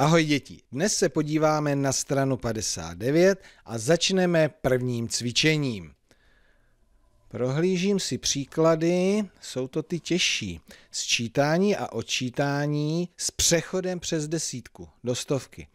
Ahoj děti, dnes se podíváme na stranu 59 a začneme prvním cvičením. Prohlížím si příklady, jsou to ty těžší. Sčítání a odčítání s přechodem přes desítku do stovky.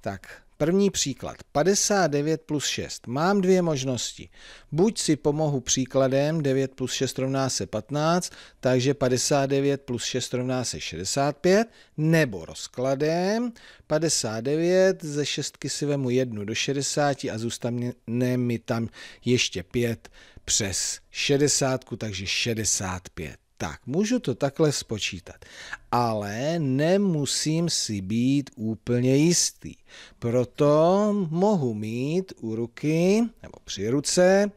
Tak, První příklad. 59 plus 6. Mám dvě možnosti. Buď si pomohu příkladem 9 plus 6 rovná se 15, takže 59 plus 6 rovná se 65, nebo rozkladem 59, ze 6 si vemu 1 do 60 a zůstane mi tam ještě 5 přes 60, takže 65. Tak, můžu to takhle spočítat, ale nemusím si být úplně jistý. Proto mohu mít u ruky nebo při ruce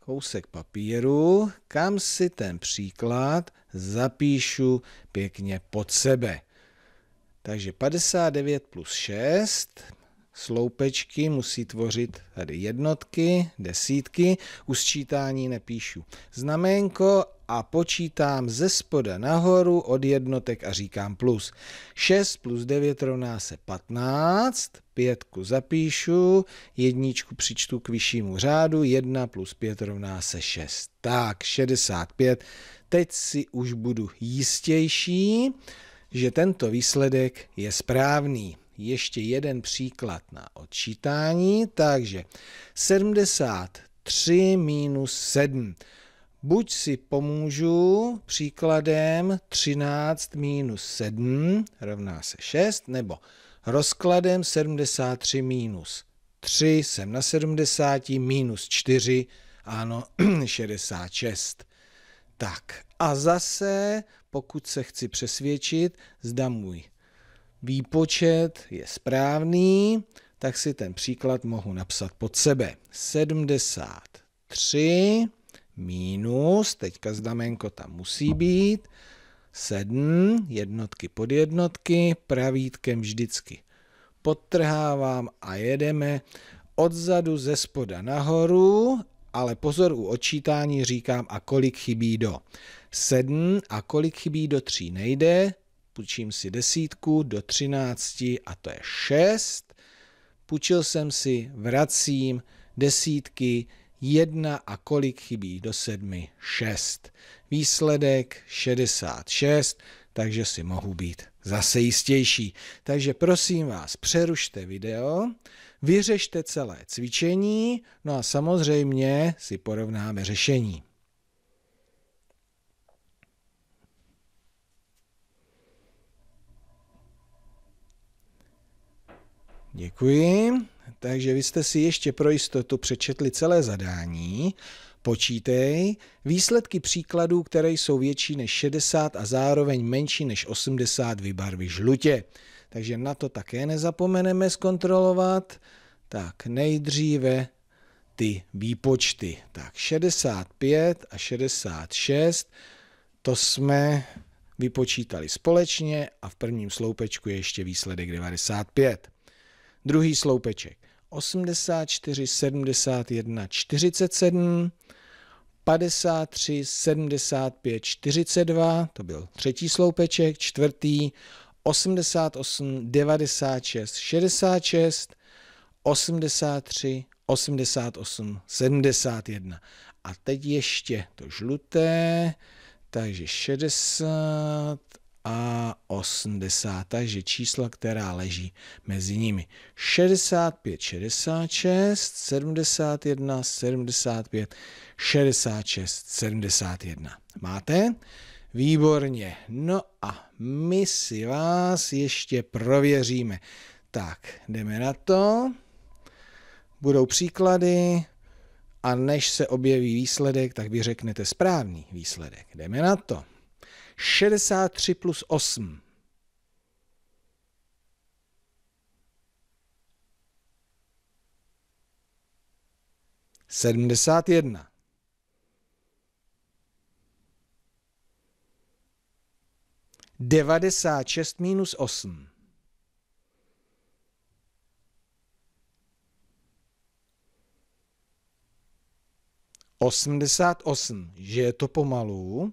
kousek papíru, kam si ten příklad zapíšu pěkně pod sebe. Takže 59 plus 6 sloupečky musí tvořit tady jednotky, desítky, u sčítání nepíšu. Znamenko a počítám ze spoda nahoru od jednotek a říkám plus. 6 plus 9 rovná se 15, pětku zapíšu, jedničku přičtu k vyššímu řádu, 1 plus 5 rovná se 6. Tak, 65. Teď si už budu jistější, že tento výsledek je správný ještě jeden příklad na odčítání, takže 73 minus 7. Buď si pomůžu příkladem 13 minus 7 rovná se 6, nebo rozkladem 73 minus 3 jsem na 70, minus 4, ano, 66. Tak a zase, pokud se chci přesvědčit, zda můj výpočet je správný, tak si ten příklad mohu napsat pod sebe. 73 minus, teďka znamenko tam musí být, 7, jednotky pod jednotky, pravítkem vždycky podtrhávám a jedeme odzadu ze spoda nahoru, ale pozor u odčítání říkám a kolik chybí do 7 a kolik chybí do 3 nejde, půjčím si desítku do 13 a to je 6, půjčil jsem si, vracím desítky, 1 a kolik chybí do 7? 6. Výsledek 66, takže si mohu být zase jistější. Takže prosím vás, přerušte video, vyřešte celé cvičení, no a samozřejmě si porovnáme řešení. Děkuji takže vy jste si ještě pro jistotu přečetli celé zadání, počítej výsledky příkladů, které jsou větší než 60 a zároveň menší než 80 vybarví žlutě. Takže na to také nezapomeneme zkontrolovat. Tak nejdříve ty výpočty. Tak 65 a 66, to jsme vypočítali společně a v prvním sloupečku je ještě výsledek 95. Druhý sloupeček 84, 71, 47, 53, 75, 42, to byl třetí sloupeček, čtvrtý 88, 96, 66, 83, 88, 71. A teď ještě to žluté, takže 60, a 80, takže čísla, která leží mezi nimi. 65, 66, 71, 75, 66, 71. Máte? Výborně. No a my si vás ještě prověříme. Tak, jdeme na to. Budou příklady a než se objeví výsledek, tak vy řeknete správný výsledek. Jdeme na to. 63 plus 8. Sedmdesát jedna. Devadesát šest minus osm. Osmdesát osm. Že je to pomalu.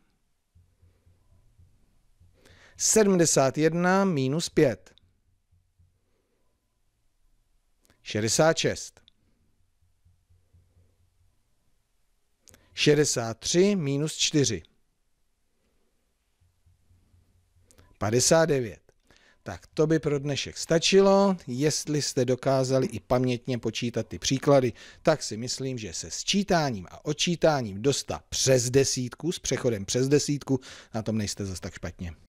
71 minus 5. 66. 63 minus 4. 59. Tak to by pro dnešek stačilo. Jestli jste dokázali i pamětně počítat ty příklady, tak si myslím, že se sčítáním a odčítáním dosta přes desítku, s přechodem přes desítku, na tom nejste zas tak špatně.